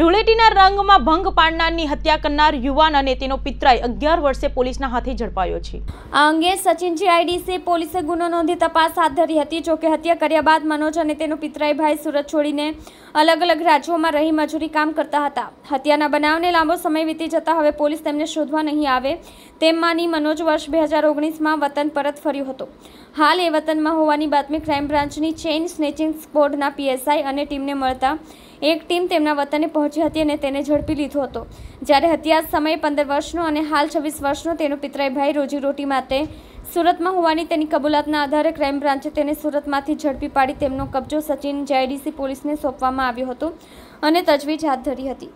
ધૂળેટીના રંગમાં ભંગ પાડનારની હત્યા કરનાર યુવાન અને તેનો પિતરાઈ અગિયાર વર્ષે પોલીસના હાથે ઝડપાયો છે આ અંગે સચિનજી આઈડીસી પોલીસે ગુનો નોંધી તપાસ હાથ ધરી હતી જોકે હત્યા કર્યા બાદ મનોજ અને તેનો પિતરાઈ ભાઈ સુરત છોડીને અલગ અલગ રાજ્યોમાં રહી મજૂરી કામ કરતા હતા હત્યાના બનાવને લાંબો સમય વીતી જતાં હવે પોલીસ તેમને શોધવા નહીં આવે તેમ માની મનોજ વર્ષ બે હજાર ઓગણીસમાં વતન પરત ફર્યો હતો હાલ એ વતનમાં હોવાની બાતમી ક્રાઇમ બ્રાન્ચની ચેઇન સ્નેચિંગ સ્પોર્ટના પીએસઆઈ અને ટીમને મળતા એક ટીમ તેમના વતને પહોંચી હતી અને તેને ઝડપી લીધો હતો જ્યારે હત્યા સમયે પંદર વર્ષનો અને હાલ છવ્વીસ વર્ષનો તેનો પિતરાઈભાઈ રોજીરોટી માટે સુરતમાં હોવાની તેની કબૂલાતના આધારે ક્રાઇમ બ્રાન્ચે તેને સુરતમાંથી ઝડપી પાડી તેમનો કબજો સચિન જેઆઈડીસી પોલીસને સોંપવામાં આવ્યો હતો અને તજવીજ હાથ ધરી હતી